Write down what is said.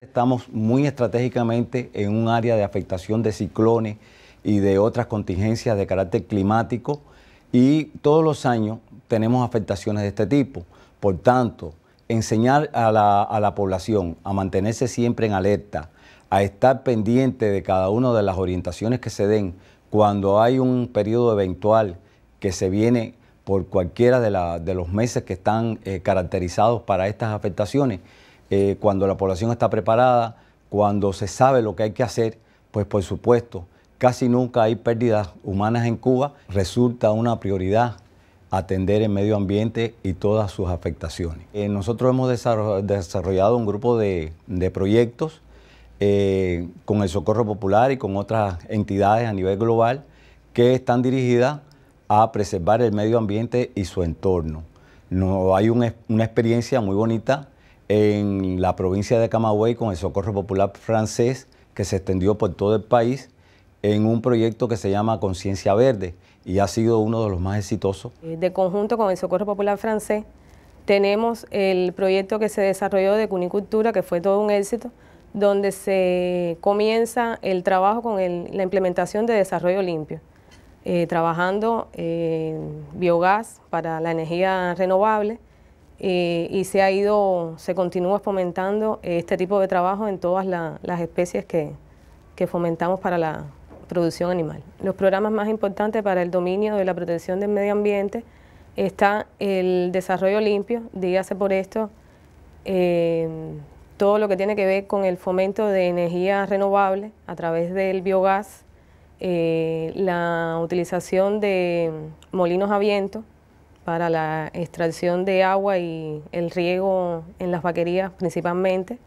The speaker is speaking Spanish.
Estamos muy estratégicamente en un área de afectación de ciclones y de otras contingencias de carácter climático y todos los años tenemos afectaciones de este tipo. Por tanto, enseñar a la, población a mantenerse siempre en alerta, a estar pendiente de cada una de las orientaciones que se den cuando hay un periodo eventual que se viene por cualquiera de, los meses que están eh, caracterizados para estas afectaciones eh, cuando la población está preparada, cuando se sabe lo que hay que hacer, pues por supuesto, casi nunca hay pérdidas humanas en Cuba. Resulta una prioridad atender el medio ambiente y todas sus afectaciones. Eh, nosotros hemos desarrollado un grupo de, proyectos eh, con el Socorro Popular y con otras entidades a nivel global que están dirigidas a preservar el medio ambiente y su entorno. No, hay una experiencia muy bonita en la provincia de Camagüey con el Socorro Popular francés que se extendió por todo el país en un proyecto que se llama Conciencia Verde y ha sido uno de los más exitosos. Eh, de conjunto con el Socorro Popular francés tenemos el proyecto que se desarrolló de cunicultura que fue todo un éxito donde se comienza el trabajo con la implementación de desarrollo limpio, eh, trabajando eh, biogás para la energía renovable, y, se ha ido, se continúa fomentando este tipo de trabajo en todas las especies que, fomentamos para la producción animal. Los programas más importantes para el dominio de la protección del medio ambiente está el desarrollo limpio, dígase por esto, eh, todo lo que tiene que ver con el fomento de energía renovable a través del biogás, eh, la utilización de molinos a viento, para la extracción de agua y el riego en las vaquerías principalmente.